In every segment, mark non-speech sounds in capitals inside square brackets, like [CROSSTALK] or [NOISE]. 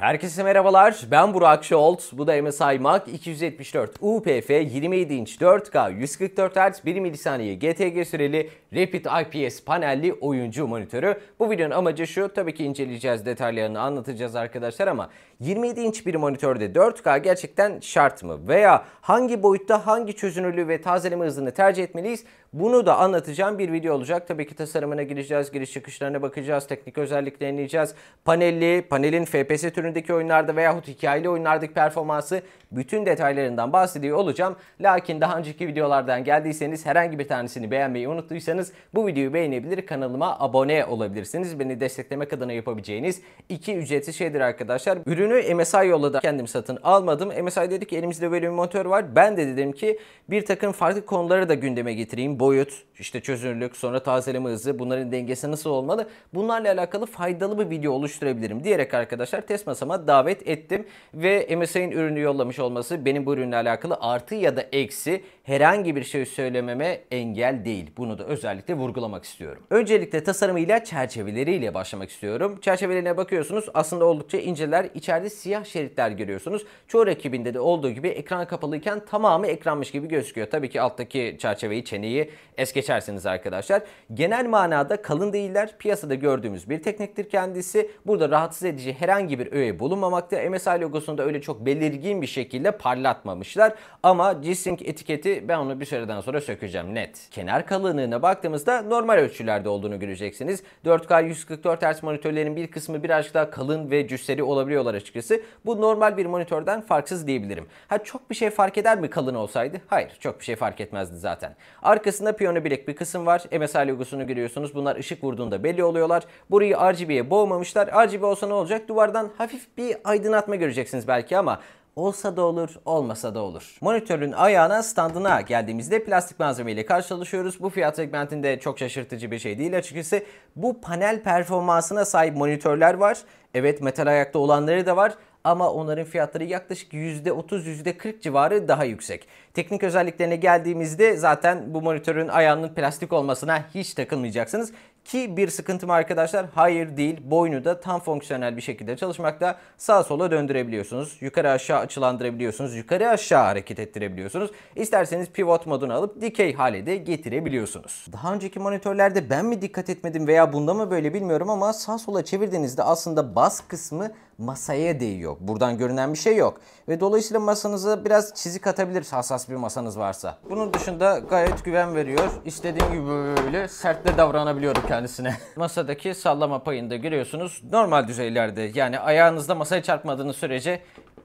Herkese merhabalar. Ben Burak Şolt. Bu da MSI Mark 274 UPF 27 inç 4K 144 Hz 1 milisaniye GTG süreli Rapid IPS panelli oyuncu monitörü. Bu videonun amacı şu. Tabii ki inceleyeceğiz, detaylarını anlatacağız arkadaşlar ama 27 inç bir monitörde 4K gerçekten şart mı? Veya hangi boyutta hangi çözünürlüğü ve tazeleme hızını tercih etmeliyiz? Bunu da anlatacağım bir video olacak. Tabii ki tasarımına gireceğiz, giriş çıkışlarına bakacağız, teknik özelliklerini ineceğiz. Panelli, panelin FPS türündeki oyunlarda veyahut hikayeli oyunlardaki performansı bütün detaylarından bahsediyor olacağım. Lakin daha önceki videolardan geldiyseniz herhangi bir tanesini beğenmeyi unuttuysanız bu videoyu beğenebilir, kanalıma abone olabilirsiniz. Beni desteklemek adına yapabileceğiniz iki ücretsiz şeydir arkadaşlar. Ürünü ürünü MSI yolladı. Kendim satın almadım. MSI dedi ki elimizde böyle bir motor var. Ben de dedim ki bir takım farklı konuları da gündeme getireyim. Boyut, işte çözünürlük, sonra tazeleme hızı, bunların dengesi nasıl olmalı? Bunlarla alakalı faydalı bir video oluşturabilirim diyerek arkadaşlar test masama davet ettim. Ve MSI'nin ürünü yollamış olması benim bu ürünle alakalı artı ya da eksi herhangi bir şey söylememe engel değil. Bunu da özellikle vurgulamak istiyorum. Öncelikle tasarımıyla çerçeveleriyle başlamak istiyorum. Çerçevelerine bakıyorsunuz aslında oldukça inceler. İçer içeride siyah şeritler görüyorsunuz. Çoğu rakibinde de olduğu gibi ekran kapalıyken tamamı ekranmış gibi gözüküyor. Tabii ki alttaki çerçeveyi, çeneyi es geçersiniz arkadaşlar. Genel manada kalın değiller. Piyasada gördüğümüz bir tekniktir kendisi. Burada rahatsız edici herhangi bir öğe bulunmamakta. MSI logosunu da öyle çok belirgin bir şekilde parlatmamışlar. Ama G-Sync etiketi ben onu bir süreden sonra sökeceğim net. Kenar kalınlığına baktığımızda normal ölçülerde olduğunu göreceksiniz. 4K 144 Hz monitörlerin bir kısmı birazcık daha kalın ve cüsseli olabiliyorlar açıkçası. Bu normal bir monitörden farksız diyebilirim. Ha çok bir şey fark eder mi kalın olsaydı? Hayır çok bir şey fark etmezdi zaten. Arkasında piyano bilek bir kısım var. MSI logosunu görüyorsunuz. Bunlar ışık vurduğunda belli oluyorlar. Burayı RGB'ye boğmamışlar. RGB olsa ne olacak? Duvardan hafif bir aydınlatma göreceksiniz belki ama Olsa da olur, olmasa da olur. Monitörün ayağına, standına geldiğimizde plastik malzeme ile karşılaşıyoruz. Bu fiyat segmentinde çok şaşırtıcı bir şey değil açıkçası. Bu panel performansına sahip monitörler var. Evet metal ayakta olanları da var ama onların fiyatları yaklaşık %30-%40 civarı daha yüksek. Teknik özelliklerine geldiğimizde zaten bu monitörün ayağının plastik olmasına hiç takılmayacaksınız. Ki bir sıkıntı mı arkadaşlar? Hayır değil. Boynu da tam fonksiyonel bir şekilde çalışmakta. Sağa sola döndürebiliyorsunuz. Yukarı aşağı açılandırabiliyorsunuz. Yukarı aşağı hareket ettirebiliyorsunuz. İsterseniz pivot modunu alıp dikey hale de getirebiliyorsunuz. Daha önceki monitörlerde ben mi dikkat etmedim veya bunda mı böyle bilmiyorum ama sağa sola çevirdiğinizde aslında bas kısmı masaya değiyor. Buradan görünen bir şey yok. Ve dolayısıyla masanıza biraz çizik atabilir hassas bir masanız varsa. Bunun dışında gayet güven veriyor. İstediğim gibi böyle sertle davranabiliyorum kendisine. [LAUGHS] Masadaki sallama payını da görüyorsunuz. Normal düzeylerde yani ayağınızda masaya çarpmadığınız sürece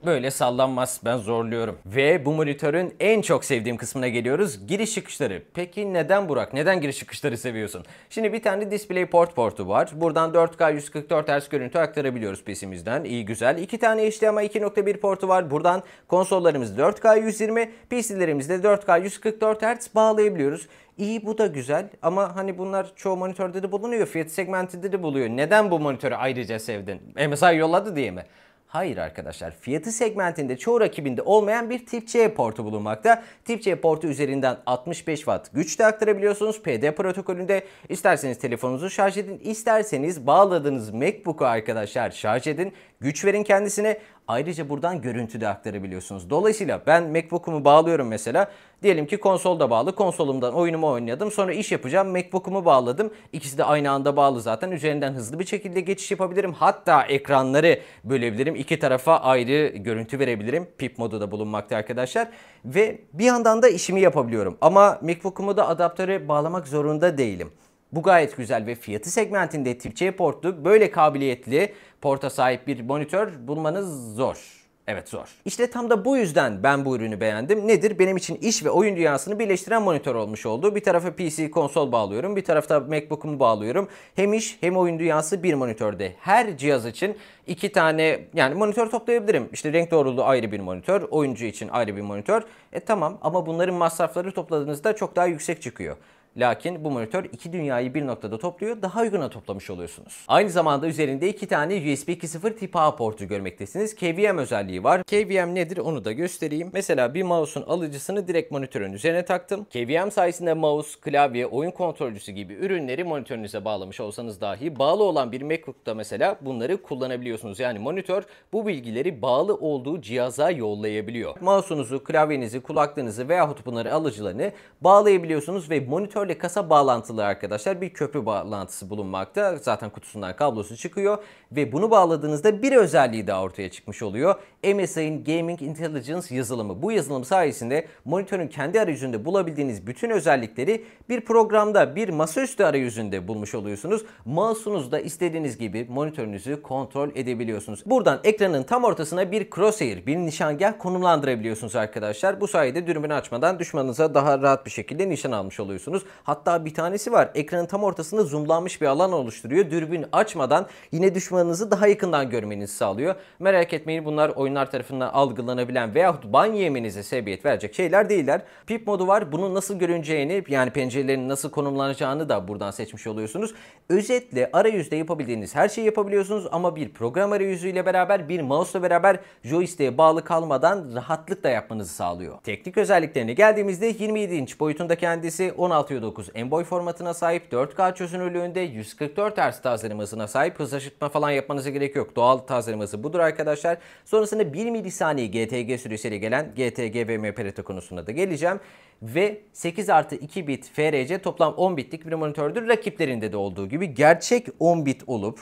böyle sallanmaz. Ben zorluyorum. Ve bu monitörün en çok sevdiğim kısmına geliyoruz. Giriş çıkışları. Peki neden Burak? Neden giriş çıkışları seviyorsun? Şimdi bir tane Display Port portu var. Buradan 4K 144 Hz görüntü aktarabiliyoruz PC'mizden. İyi güzel. İki tane HDMI 2.1 portu var. Buradan konsollarımız 4K 120, PC'lerimizde 4K 144 Hz bağlayabiliyoruz. İyi bu da güzel ama hani bunlar çoğu monitörde de bulunuyor. Fiyat segmentinde de buluyor. Neden bu monitörü ayrıca sevdin? MSI yolladı diye mi? Hayır arkadaşlar fiyatı segmentinde çoğu rakibinde olmayan bir tip C portu bulunmakta. Tip C portu üzerinden 65 watt güç de aktarabiliyorsunuz. PD protokolünde isterseniz telefonunuzu şarj edin isterseniz bağladığınız MacBook'u arkadaşlar şarj edin. Güç verin kendisine Ayrıca buradan görüntü de aktarabiliyorsunuz. Dolayısıyla ben MacBook'umu bağlıyorum mesela. Diyelim ki konsolda bağlı. Konsolumdan oyunumu oynadım. Sonra iş yapacağım. MacBook'umu bağladım. İkisi de aynı anda bağlı zaten. Üzerinden hızlı bir şekilde geçiş yapabilirim. Hatta ekranları bölebilirim. İki tarafa ayrı görüntü verebilirim. PIP modu da bulunmakta arkadaşlar. Ve bir yandan da işimi yapabiliyorum. Ama MacBook'umu da adaptöre bağlamak zorunda değilim. Bu gayet güzel ve fiyatı segmentinde Tip C portlu böyle kabiliyetli porta sahip bir monitör bulmanız zor. Evet zor. İşte tam da bu yüzden ben bu ürünü beğendim. Nedir? Benim için iş ve oyun dünyasını birleştiren monitör olmuş oldu. Bir tarafa PC konsol bağlıyorum. Bir tarafta Macbook'umu bağlıyorum. Hem iş hem oyun dünyası bir monitörde. Her cihaz için iki tane yani monitör toplayabilirim. İşte renk doğruluğu ayrı bir monitör. Oyuncu için ayrı bir monitör. E tamam ama bunların masrafları topladığınızda çok daha yüksek çıkıyor. Lakin bu monitör iki dünyayı bir noktada topluyor, daha uyguna toplamış oluyorsunuz. Aynı zamanda üzerinde iki tane USB 2.0 tip a portu görmektesiniz. KVM özelliği var. KVM nedir onu da göstereyim. Mesela bir mouse'un alıcısını direkt monitörün üzerine taktım. KVM sayesinde mouse, klavye, oyun kontrolcüsü gibi ürünleri monitörünüze bağlamış olsanız dahi bağlı olan bir MacBook'ta mesela bunları kullanabiliyorsunuz. Yani monitör bu bilgileri bağlı olduğu cihaza yollayabiliyor. Mouse'unuzu, klavyenizi, kulaklığınızı veya bunları alıcılarını bağlayabiliyorsunuz ve monitör monitörle kasa bağlantılı arkadaşlar bir köprü bağlantısı bulunmakta. Zaten kutusundan kablosu çıkıyor ve bunu bağladığınızda bir özelliği daha ortaya çıkmış oluyor. MSI'nin Gaming Intelligence yazılımı. Bu yazılım sayesinde monitörün kendi arayüzünde bulabildiğiniz bütün özellikleri bir programda bir masaüstü arayüzünde bulmuş oluyorsunuz. Mouse'unuzda istediğiniz gibi monitörünüzü kontrol edebiliyorsunuz. Buradan ekranın tam ortasına bir crosshair, bir nişangah konumlandırabiliyorsunuz arkadaşlar. Bu sayede dürbünü açmadan düşmanınıza daha rahat bir şekilde nişan almış oluyorsunuz. Hatta bir tanesi var. Ekranın tam ortasında zoomlanmış bir alan oluşturuyor. Dürbün açmadan yine düşmanınızı daha yakından görmenizi sağlıyor. Merak etmeyin bunlar oyunlar tarafından algılanabilen veyahut ban yemenize sebebiyet verecek şeyler değiller. Pip modu var. Bunu nasıl görüneceğini yani pencerelerin nasıl konumlanacağını da buradan seçmiş oluyorsunuz. Özetle arayüzde yapabildiğiniz her şeyi yapabiliyorsunuz ama bir program arayüzüyle beraber bir mouse'la beraber joystick'e bağlı kalmadan rahatlıkla yapmanızı sağlıyor. Teknik özelliklerine geldiğimizde 27 inç boyutunda kendisi 16 1.9 en boy formatına sahip, 4K çözünürlüğünde 144 Hz tazelemasına sahip. Hız aşırtma falan yapmanıza gerek yok. Doğal tazeleması budur arkadaşlar. Sonrasında 1 milisaniye GTG süresiyle gelen GTG ve MPRT konusunda da geleceğim. Ve 8 artı 2 bit FRC toplam 10 bitlik bir monitördür. Rakiplerinde de olduğu gibi gerçek 10 bit olup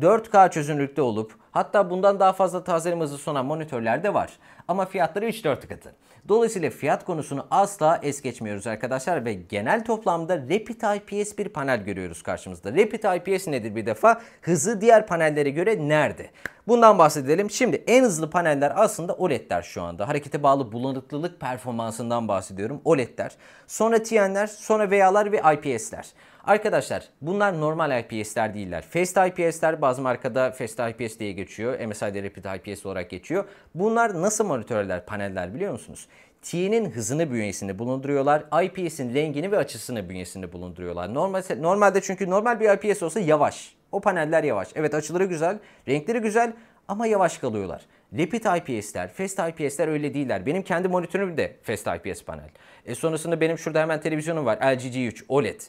4K çözünürlükte olup Hatta bundan daha fazla tazeleme hızı sunan monitörler de var. Ama fiyatları 3-4 katı. Dolayısıyla fiyat konusunu asla es geçmiyoruz arkadaşlar ve genel toplamda Rapid IPS bir panel görüyoruz karşımızda. Rapid IPS nedir bir defa? Hızı diğer panellere göre nerede? Bundan bahsedelim. Şimdi en hızlı paneller aslında OLED'ler şu anda. Harekete bağlı bulanıklılık performansından bahsediyorum. OLED'ler. Sonra TN'ler, sonra VA'lar ve IPS'ler. Arkadaşlar bunlar normal IPS'ler değiller. Fast IPS'ler bazı markada Fast IPS diye geçiyor geçiyor. MSI Rapid IPS olarak geçiyor. Bunlar nasıl monitörler, paneller biliyor musunuz? T'nin hızını bünyesinde bulunduruyorlar. IPS'in rengini ve açısını bünyesinde bulunduruyorlar. Normal, normalde çünkü normal bir IPS olsa yavaş. O paneller yavaş. Evet açıları güzel, renkleri güzel ama yavaş kalıyorlar. Rapid IPS'ler, Fast IPS'ler öyle değiller. Benim kendi monitörüm de Fast IPS panel. E sonrasında benim şurada hemen televizyonum var. LG G3 OLED.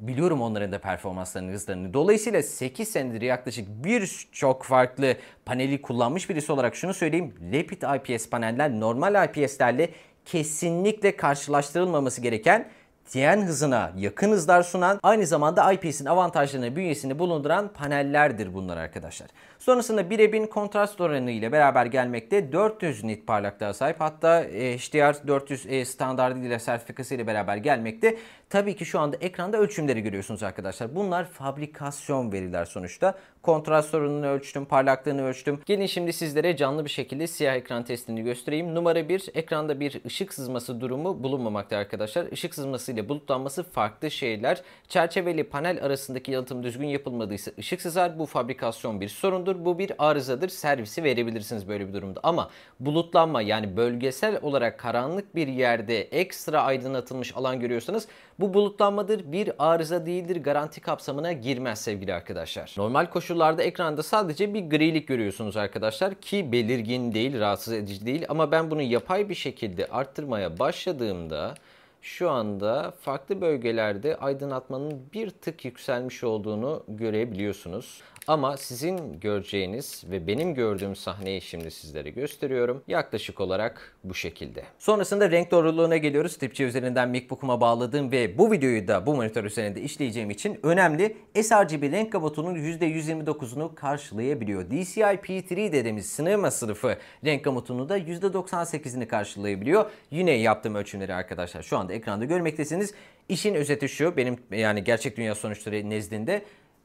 Biliyorum onların da performanslarını, hızlarını. Dolayısıyla 8 senedir yaklaşık birçok farklı paneli kullanmış birisi olarak şunu söyleyeyim. Lepid IPS paneller normal IPS'lerle kesinlikle karşılaştırılmaması gereken TN hızına yakın hızlar sunan aynı zamanda IPS'in avantajlarını bünyesini bulunduran panellerdir bunlar arkadaşlar. Sonrasında 1000 kontrast oranı ile beraber gelmekte 400 nit parlaklığa sahip hatta e, HDR 400 e, standartı ile sertifikası ile beraber gelmekte. Tabii ki şu anda ekranda ölçümleri görüyorsunuz arkadaşlar. Bunlar fabrikasyon veriler sonuçta. Kontrast oranını ölçtüm, parlaklığını ölçtüm. Gelin şimdi sizlere canlı bir şekilde siyah ekran testini göstereyim. Numara 1 ekranda bir ışık sızması durumu bulunmamakta arkadaşlar. Işık sızması ile bulutlanması farklı şeyler. Çerçeveli panel arasındaki yalıtım düzgün yapılmadıysa ışık sızar. Bu fabrikasyon bir sorundur. Bu bir arızadır. Servisi verebilirsiniz böyle bir durumda. Ama bulutlanma yani bölgesel olarak karanlık bir yerde ekstra aydınlatılmış alan görüyorsanız bu bulutlanmadır. Bir arıza değildir. Garanti kapsamına girmez sevgili arkadaşlar. Normal koşullarda ekranda sadece bir grilik görüyorsunuz arkadaşlar ki belirgin değil, rahatsız edici değil ama ben bunu yapay bir şekilde arttırmaya başladığımda şu anda farklı bölgelerde aydınlatmanın bir tık yükselmiş olduğunu görebiliyorsunuz. Ama sizin göreceğiniz ve benim gördüğüm sahneyi şimdi sizlere gösteriyorum. Yaklaşık olarak bu şekilde. Sonrasında renk doğruluğuna geliyoruz. Tipçi üzerinden MacBook'uma bağladığım ve bu videoyu da bu monitör üzerinde işleyeceğim için önemli. sRGB renk gamutunun %129'unu karşılayabiliyor. DCI-P3 dediğimiz sinema sınıfı renk gamutunu da %98'ini karşılayabiliyor. Yine yaptığım ölçümleri arkadaşlar şu anda ekranda görmektesiniz. İşin özeti şu benim yani gerçek dünya sonuçları nezdinde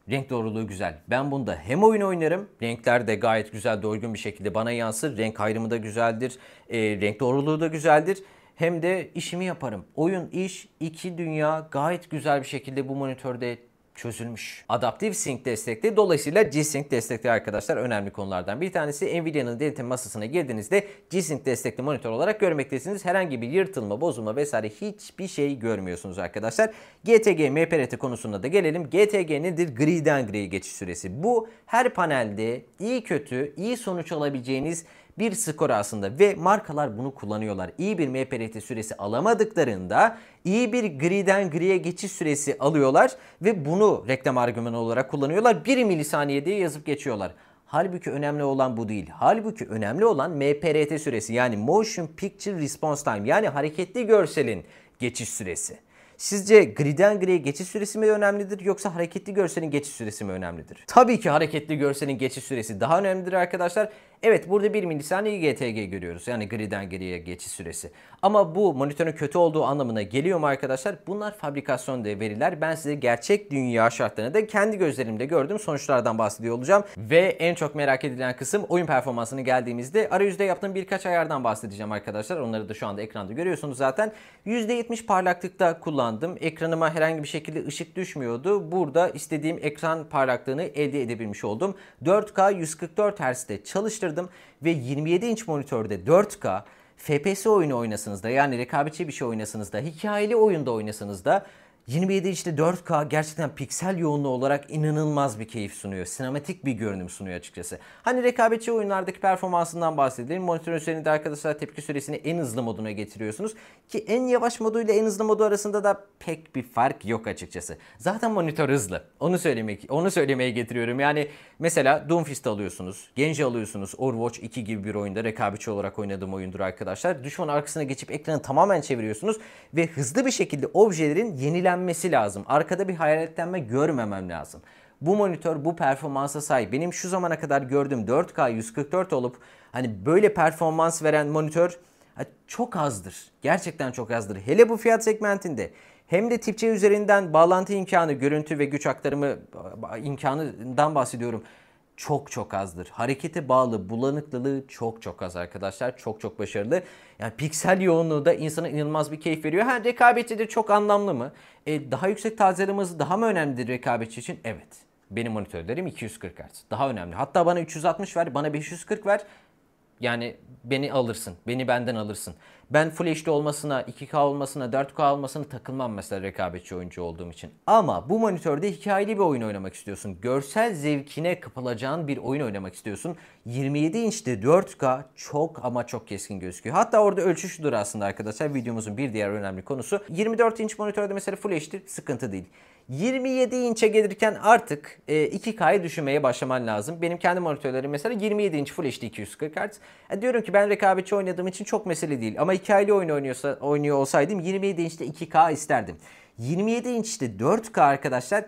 Renk doğruluğu güzel. Ben bunda hem oyun oynarım. Renkler de gayet güzel, doygun bir şekilde bana yansır. Renk ayrımı da güzeldir. E, renk doğruluğu da güzeldir. Hem de işimi yaparım. Oyun, iş, iki dünya gayet güzel bir şekilde bu monitörde çözülmüş. adaptif Sync destekli. Dolayısıyla G-Sync destekli arkadaşlar önemli konulardan bir tanesi. Nvidia'nın denetim masasına girdiğinizde G-Sync destekli monitör olarak görmektesiniz. Herhangi bir yırtılma, bozulma vesaire hiçbir şey görmüyorsunuz arkadaşlar. GTG, MPRT konusunda da gelelim. GTG nedir? Griden griye geçiş süresi. Bu her panelde iyi kötü, iyi sonuç alabileceğiniz bir skor aslında ve markalar bunu kullanıyorlar. İyi bir MPRT süresi alamadıklarında iyi bir griden griye geçiş süresi alıyorlar ve bunu reklam argümanı olarak kullanıyorlar. 1 milisaniye diye yazıp geçiyorlar. Halbuki önemli olan bu değil. Halbuki önemli olan MPRT süresi yani Motion Picture Response Time yani hareketli görselin geçiş süresi. Sizce griden griye geçiş süresi mi önemlidir yoksa hareketli görselin geçiş süresi mi önemlidir? Tabii ki hareketli görselin geçiş süresi daha önemlidir arkadaşlar. Evet burada 1 milisaniye GTG görüyoruz. Yani griden griye geçiş süresi. Ama bu monitörün kötü olduğu anlamına geliyor mu arkadaşlar? Bunlar fabrikasyon veriler. Ben size gerçek dünya şartlarını da kendi gözlerimde gördüğüm sonuçlardan bahsediyor olacağım. Ve en çok merak edilen kısım oyun performansını geldiğimizde arayüzde yaptığım birkaç ayardan bahsedeceğim arkadaşlar. Onları da şu anda ekranda görüyorsunuz zaten. %70 parlaklıkta kullan kullandım. Ekranıma herhangi bir şekilde ışık düşmüyordu. Burada istediğim ekran parlaklığını elde edebilmiş oldum. 4K 144 Hz'de çalıştırdım ve 27 inç monitörde 4K FPS oyunu oynasanız da yani rekabetçi bir şey oynasanız da hikayeli oyunda oynasanız da 27 işte 4K gerçekten piksel yoğunluğu olarak inanılmaz bir keyif sunuyor. Sinematik bir görünüm sunuyor açıkçası. Hani rekabetçi oyunlardaki performansından bahsedelim. Monitörün üzerinde arkadaşlar tepki süresini en hızlı moduna getiriyorsunuz. Ki en yavaş moduyla en hızlı modu arasında da pek bir fark yok açıkçası. Zaten monitör hızlı. Onu söylemek, onu söylemeye getiriyorum. Yani mesela Doomfist alıyorsunuz, Genji alıyorsunuz. Overwatch 2 gibi bir oyunda rekabetçi olarak oynadığım oyundur arkadaşlar. Düşman arkasına geçip ekranı tamamen çeviriyorsunuz ve hızlı bir şekilde objelerin yenilen hayaletlenmesi lazım. Arkada bir hayaletlenme görmemem lazım. Bu monitör bu performansa sahip. Benim şu zamana kadar gördüğüm 4K 144 olup hani böyle performans veren monitör çok azdır. Gerçekten çok azdır. Hele bu fiyat segmentinde hem de tip üzerinden bağlantı imkanı, görüntü ve güç aktarımı imkanından bahsediyorum çok çok azdır. Harekete bağlı bulanıklılığı çok çok az arkadaşlar. Çok çok başarılı. Yani piksel yoğunluğu da insana inanılmaz bir keyif veriyor. Ha rekabetçi de çok anlamlı mı? E, daha yüksek tazeleme hızı daha mı önemlidir rekabetçi için? Evet. Benim monitörlerim 240 Hz. Daha önemli. Hatta bana 360 ver, bana 540 ver. Yani beni alırsın. Beni benden alırsın. Ben Full HD olmasına, 2K olmasına, 4K olmasına takılmam mesela rekabetçi oyuncu olduğum için. Ama bu monitörde hikayeli bir oyun oynamak istiyorsun. Görsel zevkine kapılacağın bir oyun oynamak istiyorsun. 27 inçte 4K çok ama çok keskin gözüküyor. Hatta orada ölçü şudur aslında arkadaşlar videomuzun bir diğer önemli konusu. 24 inç monitörde mesela Full HD sıkıntı değil. 27 inçe gelirken artık 2K'yı e, düşünmeye başlaman lazım. Benim kendi monitörlerim mesela 27 inç Full HD 240 Hz. E, diyorum ki ben rekabetçi oynadığım için çok mesele değil. Ama hikayeli oyun oynuyorsa, oynuyor olsaydım 27 inçte 2K isterdim. 27 inçte 4K arkadaşlar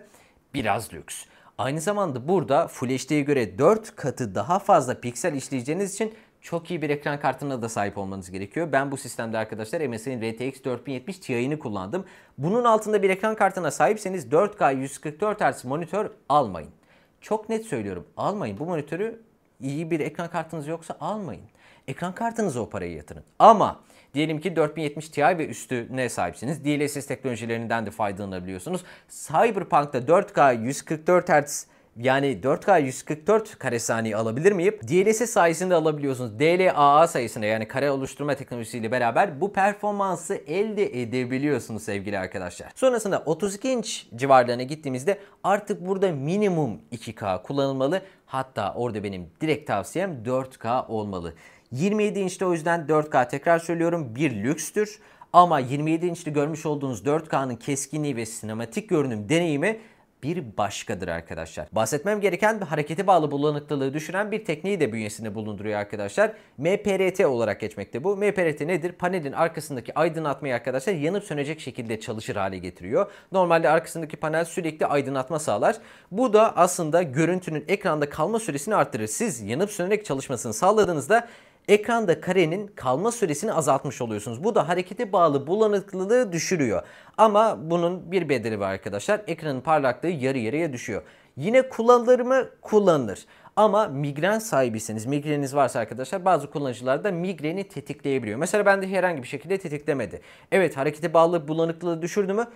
biraz lüks. Aynı zamanda burada Full HD'ye göre 4 katı daha fazla piksel işleyeceğiniz için çok iyi bir ekran kartına da sahip olmanız gerekiyor. Ben bu sistemde arkadaşlar MSI'nin RTX 4070 Ti'ini kullandım. Bunun altında bir ekran kartına sahipseniz 4K 144 Hz monitör almayın. Çok net söylüyorum almayın. Bu monitörü iyi bir ekran kartınız yoksa almayın. Ekran kartınıza o parayı yatırın. Ama diyelim ki 4070 Ti ve üstüne sahipsiniz. DLSS teknolojilerinden de faydalanabiliyorsunuz. Cyberpunk'ta 4K 144 Hz yani 4K 144 kare saniye alabilir miyim? DLC sayesinde alabiliyorsunuz. DLAA sayesinde yani kare oluşturma teknolojisiyle beraber bu performansı elde edebiliyorsunuz sevgili arkadaşlar. Sonrasında 32 inç civarlarına gittiğimizde artık burada minimum 2K kullanılmalı. Hatta orada benim direkt tavsiyem 4K olmalı. 27 inçte o yüzden 4K tekrar söylüyorum bir lükstür. Ama 27 inçli görmüş olduğunuz 4K'nın keskinliği ve sinematik görünüm deneyimi bir başkadır arkadaşlar. Bahsetmem gereken harekete bağlı bulanıklılığı düşüren bir tekniği de bünyesinde bulunduruyor arkadaşlar. MPRT olarak geçmekte bu. MPRT nedir? Panelin arkasındaki aydınlatmayı arkadaşlar yanıp sönecek şekilde çalışır hale getiriyor. Normalde arkasındaki panel sürekli aydınlatma sağlar. Bu da aslında görüntünün ekranda kalma süresini arttırır. Siz yanıp sönerek çalışmasını sağladığınızda ekranda karenin kalma süresini azaltmış oluyorsunuz. Bu da harekete bağlı bulanıklılığı düşürüyor. Ama bunun bir bedeli var arkadaşlar. Ekranın parlaklığı yarı yarıya düşüyor. Yine kullanılır mı? Kullanılır. Ama migren sahibisiniz, migreniniz varsa arkadaşlar bazı kullanıcılarda migreni tetikleyebiliyor. Mesela bende herhangi bir şekilde tetiklemedi. Evet harekete bağlı bulanıklığı düşürdü mü?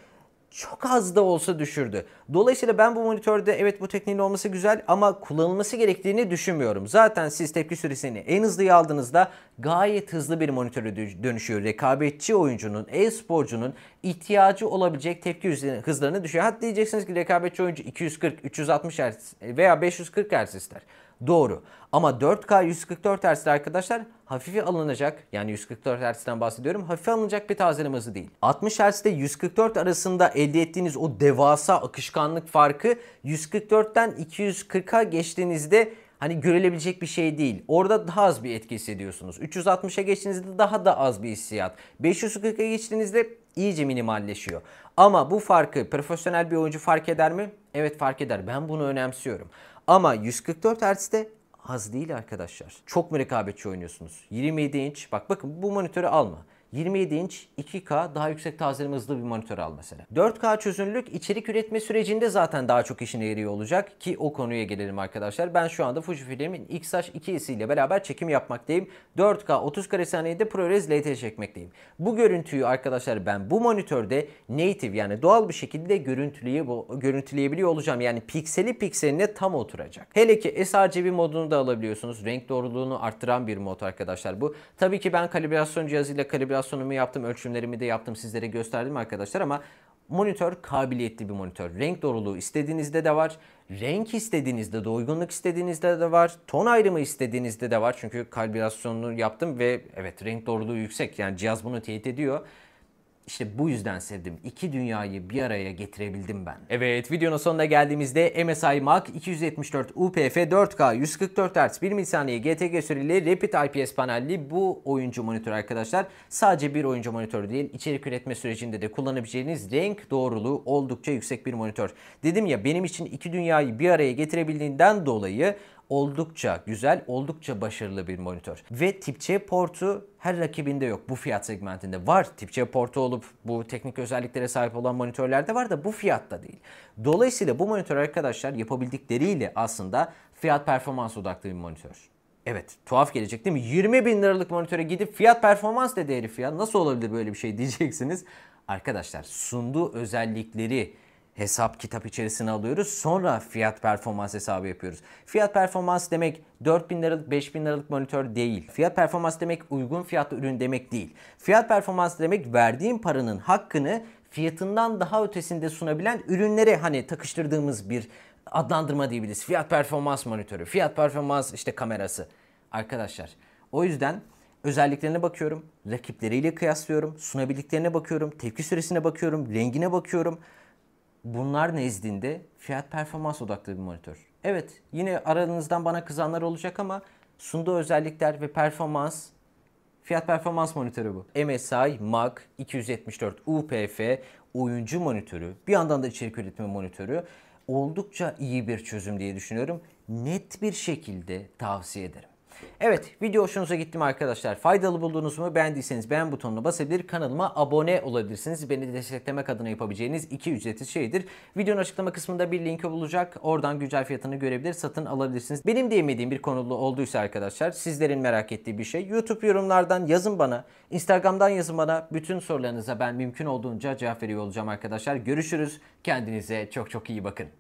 çok az da olsa düşürdü. Dolayısıyla ben bu monitörde evet bu tekniğin olması güzel ama kullanılması gerektiğini düşünmüyorum. Zaten siz tepki süresini en hızlıya aldığınızda gayet hızlı bir monitöre dönüşüyor. Rekabetçi oyuncunun, e-sporcunun ihtiyacı olabilecek tepki hızlarını düşüyor. Hatta diyeceksiniz ki rekabetçi oyuncu 240, 360 Hz veya 540 Hz ister. Doğru. Ama 4K 144 Hz'de arkadaşlar hafife alınacak yani 144 Hz'den bahsediyorum hafife alınacak bir tazeleme hızı değil. 60 Hz ile 144 arasında elde ettiğiniz o devasa akışkanlık farkı 144'ten 240'a geçtiğinizde hani görülebilecek bir şey değil. Orada daha az bir etki hissediyorsunuz. 360'a geçtiğinizde daha da az bir hissiyat. 540'a geçtiğinizde iyice minimalleşiyor. Ama bu farkı profesyonel bir oyuncu fark eder mi? Evet fark eder. Ben bunu önemsiyorum. Ama 144 Hz'de az değil arkadaşlar. Çok mu rekabetçi oynuyorsunuz? 27 inç. Bak bakın bu monitörü alma. 27 inç 2K daha yüksek tazeleme hızlı bir monitör al mesela. 4K çözünürlük içerik üretme sürecinde zaten daha çok işine yarıyor olacak ki o konuya gelelim arkadaşlar. Ben şu anda Fujifilm'in X-H2'si ile beraber çekim yapmaktayım. 4K 30 kare saniyede ProRes LT çekmekteyim. Bu görüntüyü arkadaşlar ben bu monitörde native yani doğal bir şekilde görüntüleye, görüntüleyebiliyor olacağım. Yani pikseli pikseline tam oturacak. Hele ki sRGB modunu da alabiliyorsunuz. Renk doğruluğunu arttıran bir mod arkadaşlar bu. Tabii ki ben kalibrasyon cihazıyla kalibrasyon simülasyonumu yaptım, ölçümlerimi de yaptım, sizlere gösterdim arkadaşlar ama monitör kabiliyetli bir monitör. Renk doğruluğu istediğinizde de var. Renk istediğinizde, doygunluk istediğinizde de var. Ton ayrımı istediğinizde de var. Çünkü kalibrasyonunu yaptım ve evet renk doğruluğu yüksek. Yani cihaz bunu teyit ediyor. İşte bu yüzden sevdim. İki dünyayı bir araya getirebildim ben. Evet videonun sonuna geldiğimizde MSI Mac 274 UPF 4K 144 Hz 1 milisaniye GTG süreli Rapid IPS panelli bu oyuncu monitörü arkadaşlar. Sadece bir oyuncu monitörü değil içerik üretme sürecinde de kullanabileceğiniz renk doğruluğu oldukça yüksek bir monitör. Dedim ya benim için iki dünyayı bir araya getirebildiğinden dolayı oldukça güzel, oldukça başarılı bir monitör. Ve tip C portu her rakibinde yok bu fiyat segmentinde. Var tip C portu olup bu teknik özelliklere sahip olan monitörlerde var da bu fiyatta değil. Dolayısıyla bu monitör arkadaşlar yapabildikleriyle aslında fiyat performans odaklı bir monitör. Evet tuhaf gelecek değil mi? 20 bin liralık monitöre gidip fiyat performans dedi herif ya. Nasıl olabilir böyle bir şey [LAUGHS] diyeceksiniz. Arkadaşlar sunduğu özellikleri hesap kitap içerisine alıyoruz. Sonra fiyat performans hesabı yapıyoruz. Fiyat performans demek 4000 liralık 5000 liralık monitör değil. Fiyat performans demek uygun fiyatlı ürün demek değil. Fiyat performans demek verdiğin paranın hakkını fiyatından daha ötesinde sunabilen ürünlere hani takıştırdığımız bir adlandırma diyebiliriz. Fiyat performans monitörü, fiyat performans işte kamerası. Arkadaşlar o yüzden özelliklerine bakıyorum, rakipleriyle kıyaslıyorum, sunabildiklerine bakıyorum, tepki süresine bakıyorum, rengine bakıyorum bunlar nezdinde fiyat performans odaklı bir monitör. Evet yine aranızdan bana kızanlar olacak ama sunduğu özellikler ve performans fiyat performans monitörü bu. MSI MAC 274 UPF oyuncu monitörü bir yandan da içerik üretme monitörü oldukça iyi bir çözüm diye düşünüyorum. Net bir şekilde tavsiye ederim. Evet video hoşunuza gitti mi arkadaşlar? Faydalı buldunuz mu? Beğendiyseniz beğen butonuna basabilir. Kanalıma abone olabilirsiniz. Beni desteklemek adına yapabileceğiniz iki ücretsiz şeydir. Videonun açıklama kısmında bir linki bulacak. Oradan güncel fiyatını görebilir. Satın alabilirsiniz. Benim diyemediğim bir konulu olduysa arkadaşlar sizlerin merak ettiği bir şey. YouTube yorumlardan yazın bana. Instagram'dan yazın bana. Bütün sorularınıza ben mümkün olduğunca cevap veriyor olacağım arkadaşlar. Görüşürüz. Kendinize çok çok iyi bakın.